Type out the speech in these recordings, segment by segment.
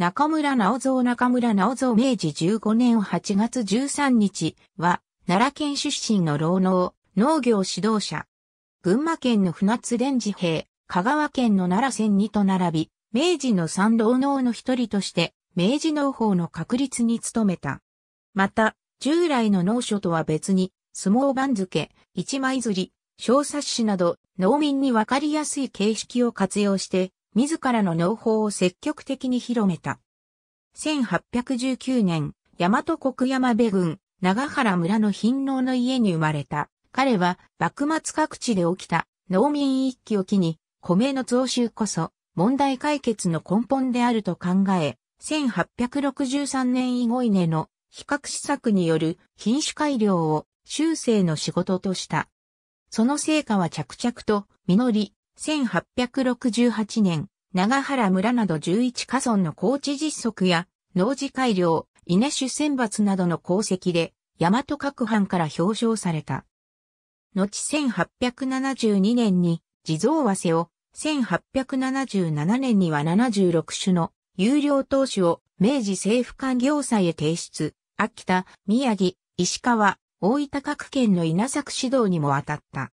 中村直蔵中村直蔵明治15年8月13日は、奈良県出身の老農、農業指導者。群馬県の船津連治兵、香川県の奈良戦二と並び、明治の三老農の一人として、明治農法の確立に努めた。また、従来の農書とは別に、相撲番付、一枚釣り、小冊子など、農民にわかりやすい形式を活用して、自らの農法を積極的に広めた。1819年、大和国山部軍、長原村の貧農の家に生まれた。彼は、幕末各地で起きた農民一揆を機に、米の増収こそ、問題解決の根本であると考え、1863年以後稲の比較施策による品種改良を修正の仕事とした。その成果は着々と実り、1868年、長原村など11家村の高知実測や、農事改良、稲種選抜などの功績で、大和各藩から表彰された。後1872年に地蔵和せを、1877年には76種の有料投資を明治政府官業祭へ提出、秋田、宮城、石川、大分各県の稲作指導にも当たった。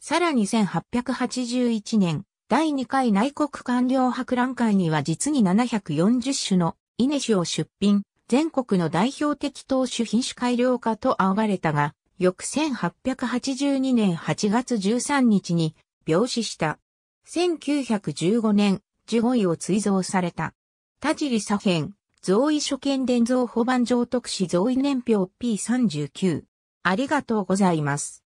さらに1881年、第2回内国官僚博覧会には実に740種の稲種を出品、全国の代表的当種品種改良化と仰がれたが、翌1882年8月13日に病死した。1915年、15位を追贈された。田尻左辺、贈位所見伝贈保番上特使贈位年表 P39。ありがとうございます。